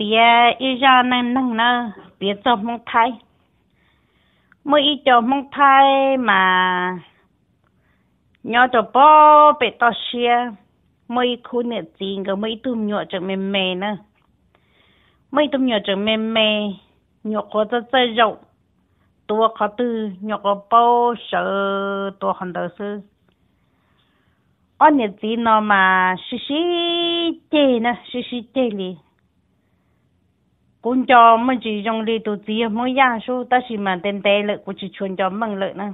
bia y ra nên nâng nơ bia cho mong thay mỗi y cho mong thay mà nhỏ cho bó bê to xia mỗi khu nè tiền cái mỗi tụm nhỏ cho mềm mề nữa mỗi tụm nhỏ cho mềm mề nhỏ có cho chơi rộng tua khó tư nhỏ có bó sợ tua hòn đầu sư ở nè tiền nó mà xí xí chê nữa xí xí chê liền cũng cho mình chỉ dùng đi tổ chí mỗi gia số ta chỉ mà tên tê lợi cũng chỉ chuẩn cho mừng lợi nè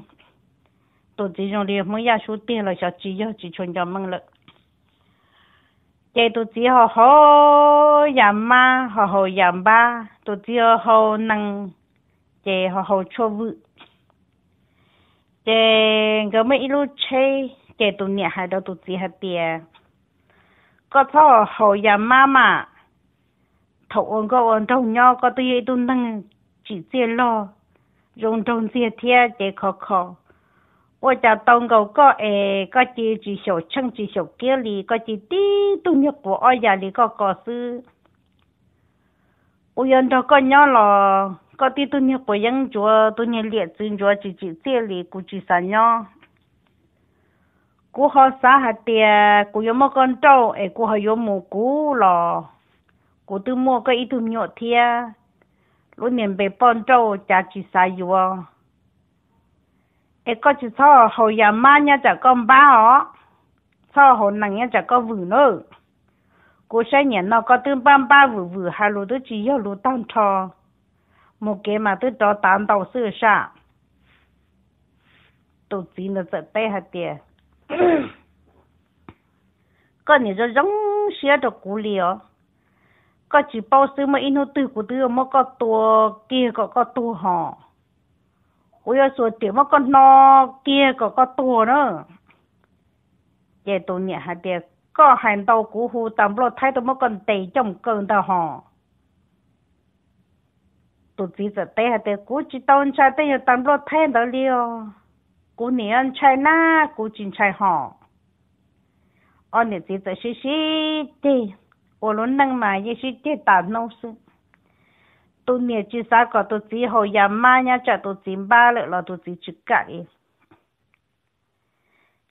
tổ chí dùng đi mỗi gia số tiền là cho chỉ cho chỉ chuẩn cho mừng lợi chạy tổ chí họ họ giảm ma họ họ giảm ba tổ chí họ năng chạy họ họ cho vự chạy cái mấy lúc chơi chạy tổ nhà hai đó tổ chí hai tiền có thọ họ giảm ma mà thầu ôn có ôn trong nhau có tôi ấy tôi năng chỉ chia lo rong trong chia thia chế khó khó 我家东狗个诶，个只只小青只小鸡哩，个只滴都没过二呀哩个个是。我用到个鸟了，个滴都没过养着，都没列尊着自己这里估计啥鸟。古好啥哈的，古有么干着，哎，古还有蘑菇了。cô tư mua cái ít tùm nhọ thia lúc niệm bề bọn trâu chả chỉ sai dù à ê có chỉ sao hồi nhà má nha chả con ba ó sao hồi nàng nha chả con vử nữa cô sẽ nhận nó có tư bám ba vử vử hai lô tư chỉ yêu lô tăng trò một cái mà tư cho tám tàu sư sa tổ chí nó sợ tay hạt tiền con này cho giống xía cho cú liều có chỉ bao sư mà in hô tư của tư mà có tua kia có có tua họ ôi ơi số tiền mà con nó kia có có tua nữa vậy tôi nhẹ hạt tiền có hành tàu cú hù tầm lo thay tôi mà còn tệ trong cơn tàu họ tôi chỉ sợ tệ hạt tiền cũ chỉ tàu trai tệ nhiều tạm lo thay đó liêu cũ niên trai na cũ chính trai họ ông này chỉ sợ xí xí tiền 我论能嘛也是跌打弄死。tôi nhớ chứ sao có tôi chỉ hồi giờ mà nhá cho tôi chỉ ba lợ là tôi chỉ chữ cãi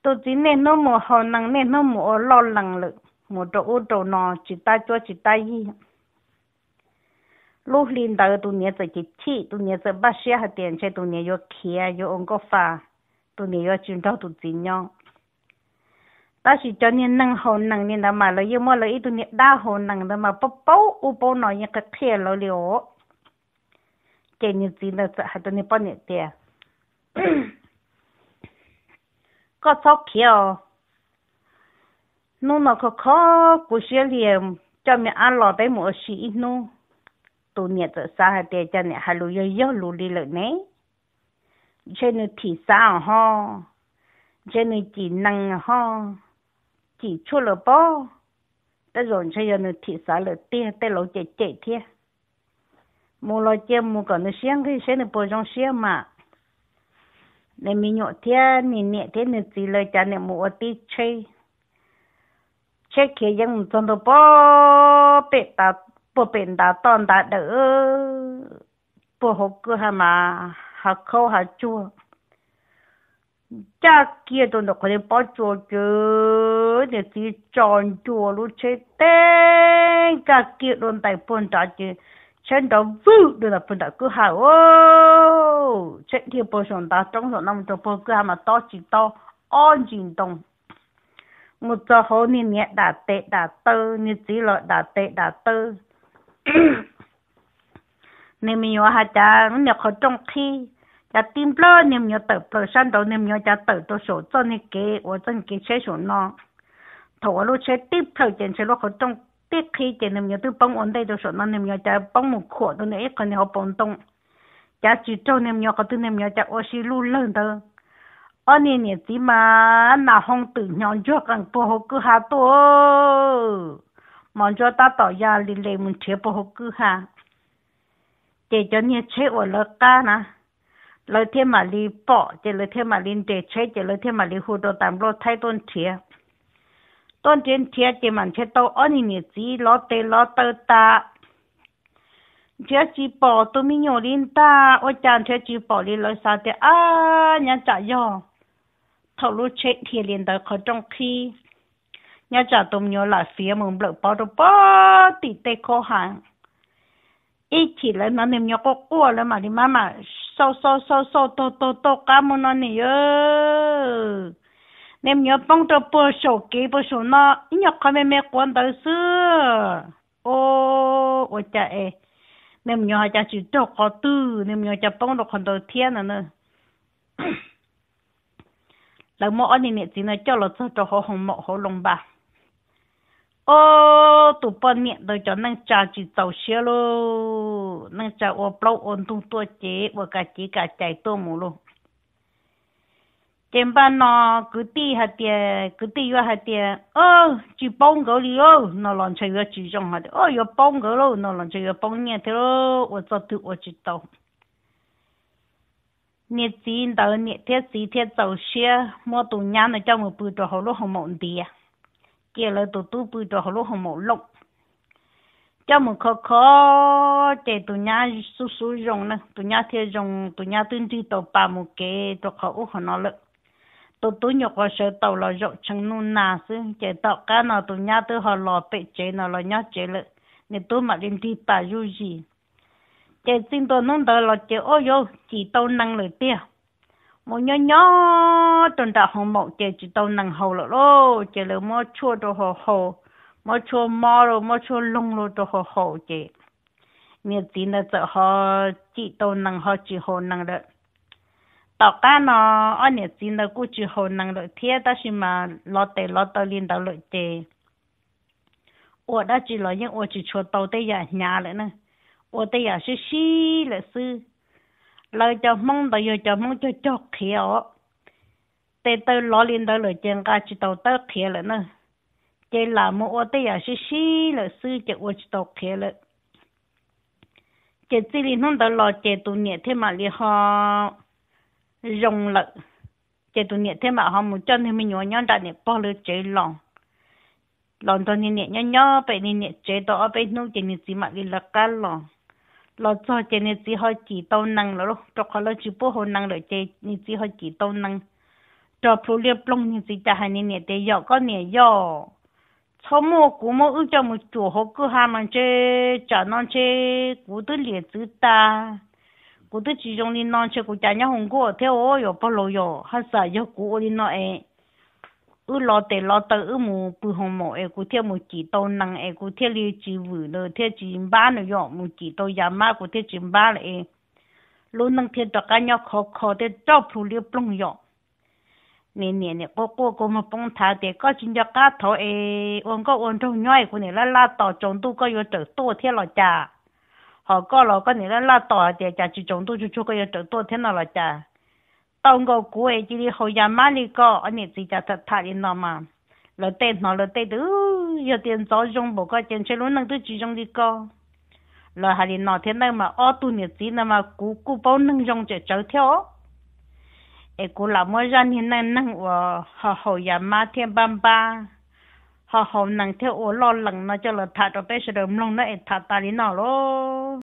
tôi chỉ nên nó mồ hồ năng nên nó mồ lo lắng lợ mồ đồ ô đồ nọ chỉ ta cho chỉ ta gì lúc lên đầu tôi nhớ tới cái chị tôi nhớ tới bác sĩ hạt tiền cho tôi nhớ vô kia vô ông pha tôi nhớ vô chuyện đó tôi chỉ ta chỉ cho nên năng hồn năng nên là mà lấy yêu mà lấy ít nên đa hồn năng là mà bố bố u bố nói những cái kia lo liệu cái như gì là sẽ hay tôi bao nhiêu tiền có số kia nó nó có khó của xe liền cho mẹ ăn lò đấy mua xí nó tụi nhẹ tự sao hay tiền cho hai hay yêu yếu lùi đi lợi nấy trên thì sao ho trên chỉ năng ha chỉ chua lỡ bò, đã rồi cho giờ nó thị xã lỡ tia tê lỗ chạy chạy thiê mua lo chơi mua còn nó xiang cái xe nó bồi trong xe mà nên mình nhọ thiê nè nị thế nó chỉ lời cha nè mua đi chơi chơi kia dân trong đó bò, bê ta bó bê ta toàn ta đỡ bò hộp cơ hả mà hà khâu hà chua cha kia tôi nó có thể bỏ chua chứ lối thì chỉ tròn chùa lối chế tên cả kia luôn tại phần trả chứ chân đó vự được là phần trả cứ hào ô chân thì bồi sòn ta trong sòn nằm trong bồi cứ hào mà to chỉ to on chỉ đồng một giờ hồ ni nhẹ đã tệ đã tơ ni chỉ lợi đã tệ đã tơ nên mình nhớ hai cha nó nhớ khó trong khi cha tim lơ nên nhớ tự lơ sang đầu nên nhớ cha tự số cho nên kế tôi cho nên kế sẽ số thầu lô xe tiếp thầu trên xe lô khổ trong tiếp khi trên nằm nhớ tư bông ổn đây đồ sổ nó nằm nhớ chả bông một khổ tôi nữa còn họ bông tông chả chỉ trâu nằm nhớ có tư nằm nhớ chả ô xí lù lợn tơ ở nè nè tí mà nà hông tự nhọn cho càng bố hồ cứ hà tô mà cho ta tỏ ra lì lì mình chế bố hồ cứ hà để cho nè chế ở lỡ ca nà lời thêm mà lì bỏ để lời thêm mà lì để chế để lời thêm mà lì hồ đồ tạm lô thay tôn chế tôn trên chia chỉ mình chế tàu ở như nị chỉ lót tê lót tơ ta chế chỉ bỏ tụi mình nhổ lên ta ôi chàng chế chỉ bỏ đi lối sao thế à nhà trả yo thầu lúc chế thì liền tới khó trong khi nhà trả tụi nhổ là phía mình lỡ bao đồ bao tỉ tê khó hàng ít chỉ là nó niệm nhớ có cua lấy mà đi má mà sâu sâu sâu sâu to to tô cá mu nó nè ơ nem nhớ bông e, cho bơ sổ kế bơ sổ nó nhớ có mẹ mẹ quan tới sư ô ô chả ê nem nhớ hai cha chú cho có tư nem nhớ cha bông được còn đầu thiên nữa nữa là mỗi anh này chỉ nè cho là cho cho họ hồng mộ họ lồng bà ô tụ bọn nhẹ rồi cho năng cha chú tàu xe lô năng cha ô bao ôn tung tua chế và cả chế cả chạy tua mù lô tiền ba nó cứ đi hạt tiền cứ đi vào hạt tiền ơ chỉ bông gấu đi ô nó làm chơi vào chỉ trong hạt ơ có bông gấu luôn nó làm chơi vào bông nhẹ thế lô tôi cho tôi đâu nhẹ chỉ đâu nhẹ thế chỉ thế dầu xe mua tủ nhà nó cho một bữa cho họ lúc họ mộng đi à kia là tủ tủ bữa cho họ lúc họ mộng lộng cho một khó khó để su su dùng nè tụi nhà dùng tụi nhà tuyên tri tàu ba một cái tụi họ u nó lợi tôi tôi nhọc qua sợ tàu là rộng chẳng nu nà sư chế tàu cá nào tôi nhá tôi họ lò bệ chế nào là nhá chế lợ nên tôi mà lên đi bà du gì chế sinh tôi nông đời là chế ô yo chỉ tàu năng lời tia một nhỏ nhỏ tuần đạo hồng mộng chế chỉ tàu năng hầu lợ lô chạy lợ mò chua đồ hồ hồ mò chua mò rồi mò chua lông rồi đồ hồ hồ chế, nhiều tin là sợ họ chỉ tàu năng họ chỉ hồ năng đợt 到干咯，按年子了，顾住好能来天，到时嘛落地落到领导来的。我得几来些，我住锄到底也拿嘞呢，我得也是水了水，来就梦到又就懵就浇开哦。等到老领导来见，家就锄头开了呢，见老木我都也是水了水就我就倒开了，在这里弄到老见都热天嘛你好。rong lợ chế tụ niệm thế mà họ muốn chân thì mình nhớ nhớ đã niệm bao lứa chế lòng lòng tôi niệm nhớ nhớ vậy niệm chế đó vậy nô chế niệm gì mà đi là cá lòng lo cho chế niệm gì họ chỉ tao năng rồi cho họ lỡ chỉ bố họ năng rồi chế niệm gì họ chỉ tao năng cho phụ liệu plong niệm gì cha hai niệm để dọ có niệm dọ cho mua cú mua ư cho một chủ họ cứ ham ăn chế cho nó chế cú tư liệt chữ ta 古都集中的南区国家人红果，天哦哟不落哟，还是要古里那哎，我老得老得我们不红毛哎，古天没几多人哎，古天里几户了，天几百了哟，没几多人嘛，古天几百了哎，路能天大家要考考的照谱里不用。年年呢，我我我们帮他的，搞新疆搞头诶，我搞温州鸟诶，过年啦啦到中都搞有走多天了家。họ có lo có nghĩa là là tỏ thì chả chỉ chúng tôi chú chú cái chỗ tôi thế nào là chả tao ngô cú chỉ đi hồi nhà má đi có anh ấy chỉ chả thật thật đi nào mà lo tên nó lo tên thứ giờ tiền gió dùng bộ có tiền chơi luôn năng tôi chỉ dùng đi có lo hà đi nào thế nào mà ô tu nhiệt gì nào mà cú cú bao năng dùng chạy chạy theo ấy cú làm mới ra hiện năng năng họ hồi nhà má thêm bamba họ hậu theo ổ lo nó cho là thả cho bé sẽ đỡ mông nó thả ta đi nào